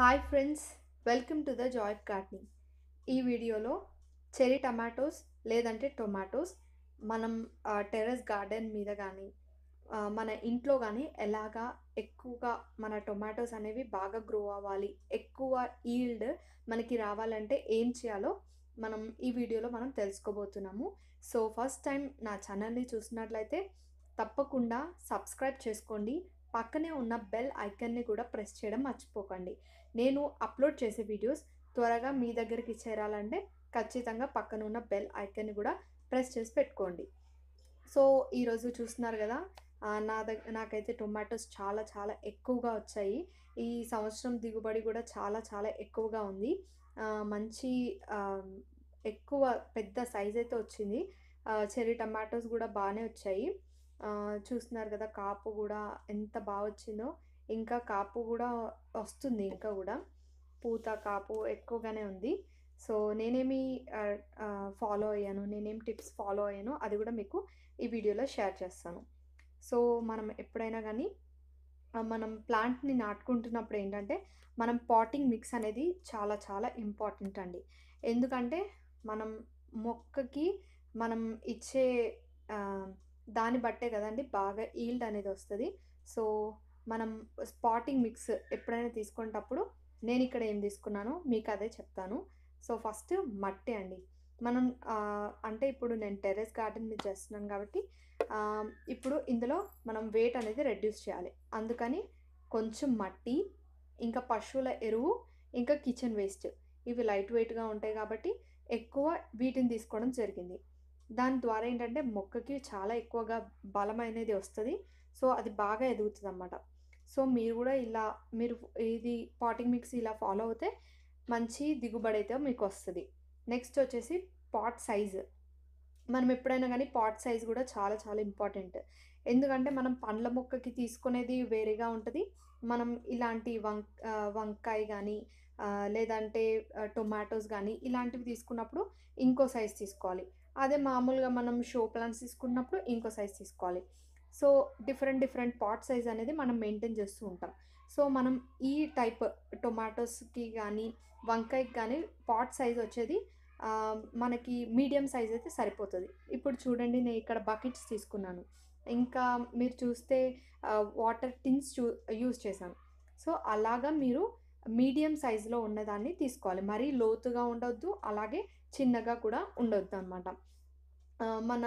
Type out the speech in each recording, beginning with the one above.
hi friends welcome to the joy gardening ఈ వీడియోలో cherry tomatoes లేదంటే టొమాటోస్ మనం టెర్రస్ గార్డెన్ మీద కానీ మన ఇంట్లో కానీ ఎలాగా ఎక్కువగా మన టొమాటోస్ అనేవి బాగా గ్రో అవ్వాలి ఎక్కువ ఈల్డ్ మనకి రావాలంటే ఏం చేయాలో మనం ఈ వీడియోలో మనం తెలుసుకోబోతున్నాము సో ఫస్ట్ టైం నా ఛానల్ని చూసినట్లయితే తప్పకుండా సబ్స్క్రైబ్ చేసుకోండి పక్కనే ఉన్న బెల్ ఐకన్ని కూడా ప్రెస్ చేయడం మర్చిపోకండి నేను అప్లోడ్ చేసే వీడియోస్ త్వరగా మీ దగ్గరికి చేరాలంటే ఖచ్చితంగా పక్కన ఉన్న బెల్ ఐకన్ని కూడా ప్రెస్ చేసి పెట్టుకోండి సో ఈరోజు చూస్తున్నారు కదా నా దగ్గర నాకైతే టొమాటోస్ చాలా చాలా ఎక్కువగా వచ్చాయి ఈ సంవత్సరం దిగుబడి కూడా చాలా చాలా ఎక్కువగా ఉంది మంచి ఎక్కువ పెద్ద సైజ్ అయితే వచ్చింది చెరీ టమాటోస్ కూడా బాగానే వచ్చాయి చూస్తున్నారు కదా కాపు కూడా ఎంత బాగా వచ్చిందో ఇంకా కాపు కూడా వస్తుంది ఇంకా కూడా పూత కాపు ఎక్కువగానే ఉంది సో నేనేమి ఫాలో అయ్యాను నేనేం టిప్స్ ఫాలో అయ్యాను అది కూడా మీకు ఈ వీడియోలో షేర్ చేస్తాను సో మనం ఎప్పుడైనా కానీ మనం ప్లాంట్ని నాటుకుంటున్నప్పుడు ఏంటంటే మనం పాటింగ్ మిక్స్ అనేది చాలా చాలా ఇంపార్టెంట్ అండి ఎందుకంటే మనం మొక్కకి మనం ఇచ్చే దాన్ని బట్టే కదండి బాగా ఈల్డ్ అనేది వస్తుంది సో మనం స్పాటింగ్ మిక్స్ ఎప్పుడైనా తీసుకునేటప్పుడు నేను ఇక్కడ ఏం తీసుకున్నానో మీకు అదే చెప్తాను సో ఫస్ట్ మట్టి అండి మనం అంటే ఇప్పుడు నేను టెర్రస్ గార్డెన్ మీద చేస్తున్నాను కాబట్టి ఇప్పుడు ఇందులో మనం వెయిట్ అనేది రెడ్యూస్ చేయాలి అందుకని కొంచెం మట్టి ఇంకా పశువుల ఎరువు ఇంకా కిచెన్ వేస్ట్ ఇవి లైట్ వెయిట్గా ఉంటాయి కాబట్టి ఎక్కువ వీటిని తీసుకోవడం జరిగింది దాని ద్వారా ఏంటంటే మొక్కకి చాలా ఎక్కువగా బలం అనేది వస్తుంది సో అది బాగా ఎదుగుతుంది అన్నమాట సో మీరు కూడా ఇలా మీరు ఇది పాటింగ్ మిక్స్ ఇలా ఫాలో అవుతే మంచి దిగుబడి అయితే మీకు వస్తుంది నెక్స్ట్ వచ్చేసి పాట్ సైజ్ మనం ఎప్పుడైనా కానీ పాట్ సైజ్ కూడా చాలా చాలా ఇంపార్టెంట్ ఎందుకంటే మనం పండ్ల మొక్కకి తీసుకునేది వేరేగా ఉంటుంది మనం ఇలాంటి వంక వంకాయ కానీ లేదంటే టొమాటోస్ కానీ ఇలాంటివి తీసుకున్నప్పుడు ఇంకో సైజ్ తీసుకోవాలి అదే మామూలుగా మనం షో ప్లాంట్స్ తీసుకున్నప్పుడు ఇంకో సైజ్ తీసుకోవాలి so different different pot size అనేది మనం మెయింటైన్ చేస్తూ ఉంటాం సో మనం ఈ టైప్ టొమాటోస్కి కానీ వంకాయకి కానీ పాట్ సైజ్ వచ్చేది మనకి మీడియం సైజ్ అయితే సరిపోతుంది ఇప్పుడు చూడండి నేను ఇక్కడ బకెట్స్ తీసుకున్నాను ఇంకా మీరు చూస్తే వాటర్ టిన్స్ చూ యూజ్ చేశాను సో అలాగా మీరు మీడియం సైజులో ఉన్నదాన్ని తీసుకోవాలి మరీ లోతుగా ఉండొద్దు అలాగే చిన్నగా కూడా ఉండొద్దు అనమాట మన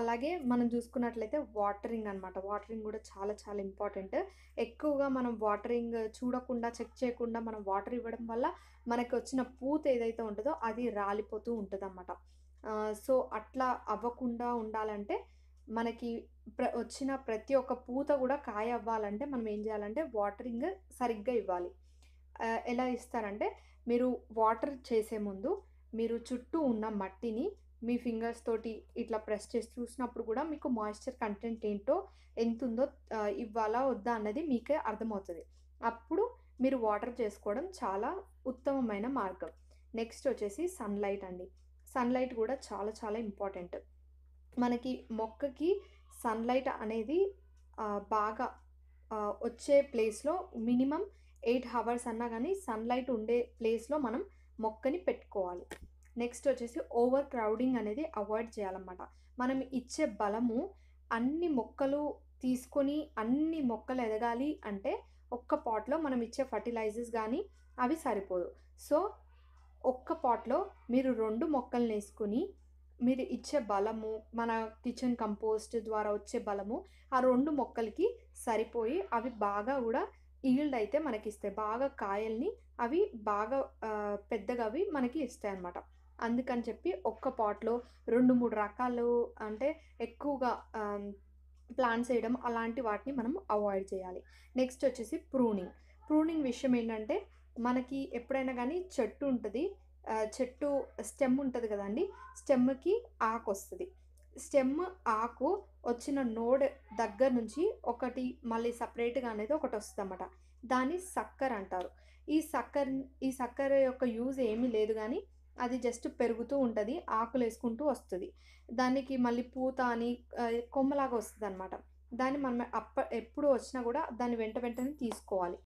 అలాగే మనం చూసుకున్నట్లయితే వాటరింగ్ అనమాట వాటరింగ్ కూడా చాలా చాలా ఇంపార్టెంట్ ఎక్కువగా మనం వాటరింగ్ చూడకుండా చెక్ చేయకుండా మనం వాటర్ ఇవ్వడం వల్ల మనకి వచ్చిన పూత ఏదైతే ఉంటుందో అది రాలిపోతూ ఉంటుంది అనమాట సో అట్లా అవ్వకుండా ఉండాలంటే మనకి ప్ర వచ్చిన ప్రతి ఒక్క పూత కూడా కాయ అవ్వాలంటే మనం ఏం చేయాలంటే వాటరింగ్ సరిగ్గా ఇవ్వాలి ఎలా ఇస్తారంటే మీరు వాటర్ చేసే ముందు మీరు చుట్టూ ఉన్న మట్టిని మీ ఫింగర్స్ తోటి ఇట్లా ప్రెస్ చేసి చూసినప్పుడు కూడా మీకు మాయిశ్చర్ కంటెంట్ ఏంటో ఎంత ఉందో ఇవ్వాలా వద్దా అన్నది మీకే అర్థమవుతుంది అప్పుడు మీరు వాటర్ చేసుకోవడం చాలా ఉత్తమమైన మార్గం నెక్స్ట్ వచ్చేసి సన్లైట్ అండి సన్లైట్ కూడా చాలా చాలా ఇంపార్టెంట్ మనకి మొక్కకి సన్లైట్ అనేది బాగా వచ్చే ప్లేస్లో మినిమం ఎయిట్ హవర్స్ అన్నా కానీ సన్లైట్ ఉండే ప్లేస్లో మనం మొక్కని పెట్టుకోవాలి నెక్స్ట్ వచ్చేసి ఓవర్ క్రౌడింగ్ అనేది అవాయిడ్ చేయాలన్నమాట మనం ఇచ్చే బలము అన్ని మొక్కలు తీసుకొని అన్ని మొక్కలు ఎదగాలి అంటే ఒక్క పాట్లో మనం ఇచ్చే ఫర్టిలైజర్స్ కానీ అవి సరిపోదు సో ఒక్క పాట్లో మీరు రెండు మొక్కలు వేసుకొని మీరు ఇచ్చే బలము మన కిచెన్ కంపోస్ట్ ద్వారా వచ్చే బలము ఆ రెండు మొక్కలకి సరిపోయి అవి బాగా కూడా ఈల్డ్ అయితే మనకి ఇస్తాయి బాగా కాయల్ని అవి బాగా పెద్దగా అవి మనకి ఇస్తాయి అన్నమాట అందుకని చెప్పి ఒక్క పాట్లో రెండు మూడు రకాలు అంటే ఎక్కువగా ప్లాంట్స్ వేయడం అలాంటి వాటిని మనం అవాయిడ్ చేయాలి నెక్స్ట్ వచ్చేసి ప్రూనింగ్ ప్రూనింగ్ విషయం ఏంటంటే మనకి ఎప్పుడైనా కానీ చెట్టు ఉంటుంది చెట్టు స్టెమ్ ఉంటుంది కదండి స్టెమ్కి ఆకు వస్తుంది స్టెమ్ ఆకు వచ్చిన నోడ్ దగ్గర నుంచి ఒకటి మళ్ళీ సపరేట్గా అనేది ఒకటి వస్తుంది అన్నమాట దాన్ని సక్కర్ అంటారు ఈ సక్కర్ ఈ సక్కర యొక్క యూజ్ ఏమీ లేదు కానీ అది జస్ట్ పెరుగుతూ ఉంటుంది ఆకులు వేసుకుంటూ వస్తుంది దానికి మళ్ళీ పూత అని కొమ్మలాగా వస్తుంది అనమాట దాన్ని మనం అప్ప ఎప్పుడు వచ్చినా కూడా దాన్ని వెంట వెంటనే తీసుకోవాలి